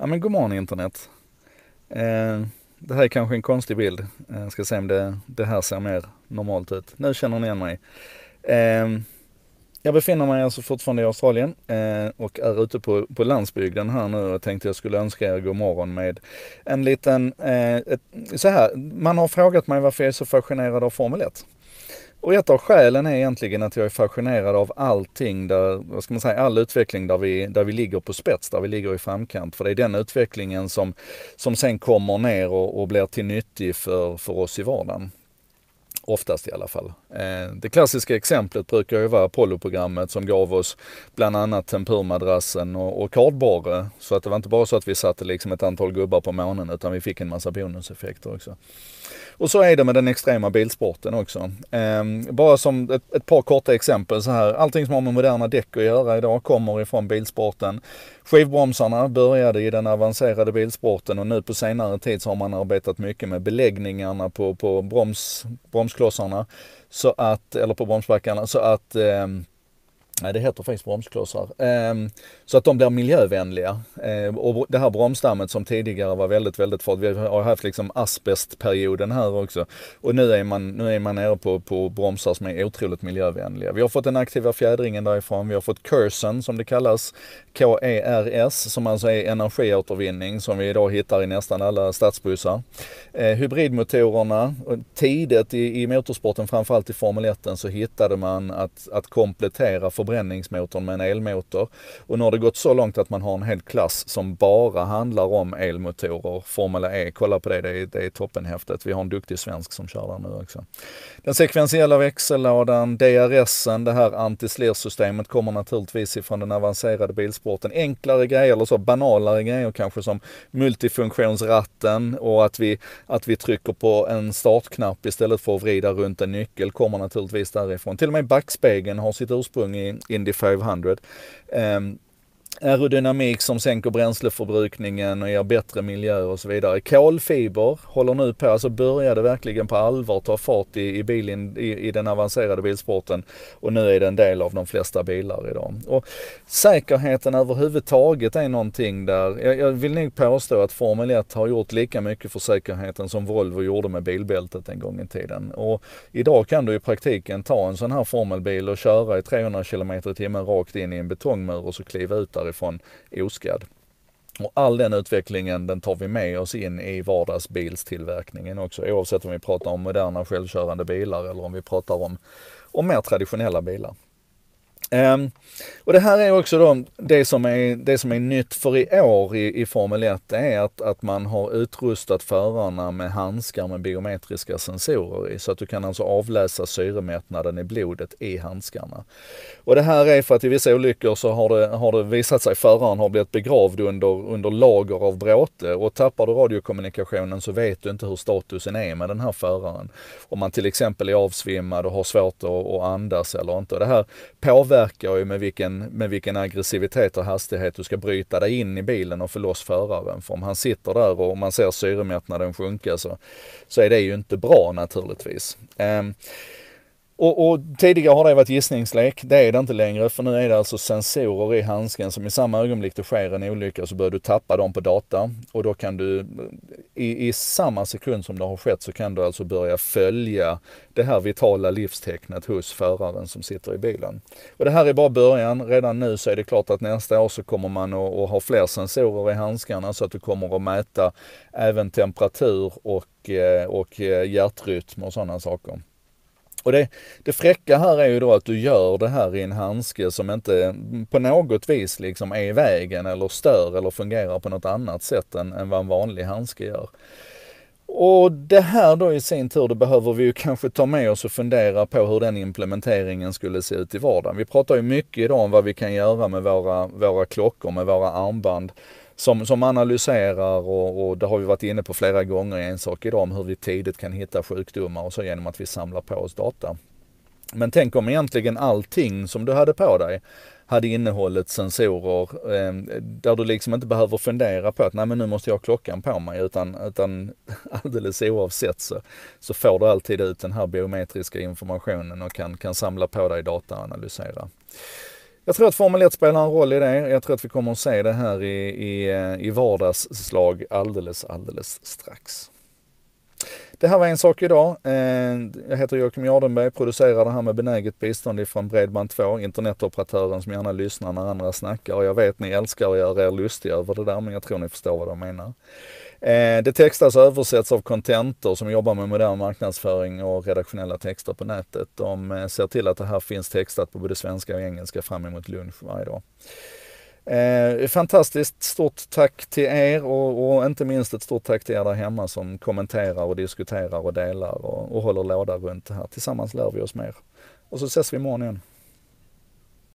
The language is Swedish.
Ja men godmorgon internet. Eh, det här är kanske en konstig bild. Eh, ska se om det, det här ser mer normalt ut. Nu känner ni igen mig. Eh, jag befinner mig alltså fortfarande i Australien eh, och är ute på, på landsbygden här nu och tänkte jag skulle önska er god morgon med en liten, eh, ett, så här, man har frågat mig varför jag är så fascinerad av Formel 1. Och ett av skälen är egentligen att jag är fascinerad av allting där, vad ska man säga, all utveckling där vi, där vi ligger på spets, där vi ligger i framkant. För det är den utvecklingen som, som sen kommer ner och, och blir till nyttig för, för oss i vardagen oftast i alla fall. Eh, det klassiska exemplet brukar ju vara Apollo-programmet som gav oss bland annat tempurmadrassen och, kardborre. Så att det var inte bara så att vi satte liksom ett antal gubbar på månen utan vi fick en massa bonuseffekter också. Och så är det med den extrema bilsporten också. Ehm, bara som ett, par korta exempel så här. Allting som har med moderna däck att göra idag kommer ifrån bilsporten. Skivbromsarna började i den avancerade bilsporten och nu på senare tid så har man arbetat mycket med beläggningarna på, på broms bromsklossarna, så att, eller på bromsbackarna, så att ehm, Nej, det heter faktiskt bromsklossar. Ehm, så att de blir miljövänliga. Ehm, och det här bromsdammet som tidigare var väldigt, väldigt farligt. Vi har haft liksom asbestperioden här också. Och nu är man, nu är man nere på, på bromsar som är otroligt miljövänliga. Vi har fått den aktiva fjädringen därifrån. Vi har fått Kersen som det kallas. K-E-R-S som alltså är energiåtervinning som vi idag hittar i nästan alla stadsbussar. Ehm, hybridmotorerna, tidigt i, i motorsporten, framförallt i Formel 1 så hittade man att, att komplettera för förbränningsmotorn med en elmotor. Och nu har det gått så långt att man har en hel klass som bara handlar om elmotorer. Formula E, kolla på det, det är, det är toppenhäftigt. Vi har en duktig svensk som kör där nu också. Den sekventiella växellådan, DRSen, det här antislirsystemet kommer naturligtvis ifrån den avancerade bilsporten. Enklare grejer, eller så banalare grejer kanske som multifunktionsratten och att vi, att vi trycker på en startknapp istället för att vrida runt en nyckel kommer naturligtvis därifrån. Till och med backspegeln har sitt ursprung i Indy 500. Um, aerodynamik som sänker bränsleförbrukningen och ger bättre miljö och så vidare. Kolfiber håller nu på, alltså började verkligen på allvar ta fart i, i, bilen, i, i, den avancerade bilsporten och nu är det en del av de flesta bilar idag. Och säkerheten överhuvudtaget är någonting där, jag, jag vill nog påstå att Formel 1 har gjort lika mycket för säkerheten som Volvo gjorde med bilbältet en gång i tiden. Och idag kan du i praktiken ta en sån här formelbil och köra i 300 km i timmen rakt in i en betongmur och så kliva ut där därifrån oskadd. Och all den utvecklingen den tar vi med oss in i vardagsbilstillverkningen också oavsett om vi pratar om moderna självkörande bilar eller om vi pratar om, om mer traditionella bilar. Um, och det här är också då det som är, det som är nytt för i år i, i Formel 1, det är att, att man har utrustat förarna med handskar med biometriska sensorer i, så att du kan alltså avläsa syremättnaden i blodet i handskarna. Och det här är för att i vissa olyckor så har det, har det visat sig föraren har blivit begravd under, under lager av bråte och tappar du radiokommunikationen så vet du inte hur statusen är med den här föraren. Om man till exempel är avsvimmad och har svårt att, att andas eller inte. det här påverkar påverkar ju med vilken, med vilken aggressivitet och hastighet du ska bryta dig in i bilen och få loss föraren. För om han sitter där och man ser syremättnaden sjunka så, så är det ju inte bra naturligtvis. Eh, och, och, tidigare har det varit gissningslek. Det är det inte längre för nu är det alltså sensorer i handsken som i samma ögonblick det sker en olycka så börjar du tappa dem på data. Och då kan du i, i samma sekund som det har skett så kan du alltså börja följa det här vitala livstecknet hos föraren som sitter i bilen. Och det här är bara början. Redan nu så är det klart att nästa år så kommer man att, att ha fler sensorer i handskarna så att du kommer att mäta även temperatur och, eh, och eh, hjärtrytm och sådana saker. Och det, det fräcka här är ju då att du gör det här i en handske som inte på något vis liksom är i vägen eller stör eller fungerar på något annat sätt än, än vad en vanlig handske gör. Och det här då i sin tur, det behöver vi ju kanske ta med oss och fundera på hur den implementeringen skulle se ut i vardagen. Vi pratar ju mycket idag om vad vi kan göra med våra, våra klockor, med våra armband som, som analyserar och, och det har vi varit inne på flera gånger i en sak idag om hur vi tidigt kan hitta sjukdomar och så genom att vi samlar på oss data. Men tänk om egentligen allting som du hade på dig hade innehållit sensorer eh, där du liksom inte behöver fundera på att nej men nu måste jag ha klockan på mig utan, utan alldeles oavsett så, så får du alltid ut den här biometriska informationen och kan, kan samla på dig data och analysera. Jag tror att Formel 1 spelar en roll i det. Jag tror att vi kommer att se det här i, i, eh, i vardagsslag alldeles, alldeles strax. Det här var en sak idag. Eh, jag heter Joakim Jardenberg, producerar det här med benäget bistånd ifrån Bredband2, internetoperatören som gärna lyssnar när andra snackar. jag vet ni älskar att göra er lustiga över det där, men jag tror ni förstår vad jag menar. Eh, det textas och översätts av Contentor som jobbar med modern marknadsföring och redaktionella texter på nätet. De eh, ser till att det här finns textat på både svenska och engelska fram emot lunch varje dag. Eh, fantastiskt stort tack till er och, och, inte minst ett stort tack till er där hemma som kommenterar och diskuterar och delar och, och håller låda runt det här. Tillsammans lär vi oss mer. Och så ses vi imorgon igen.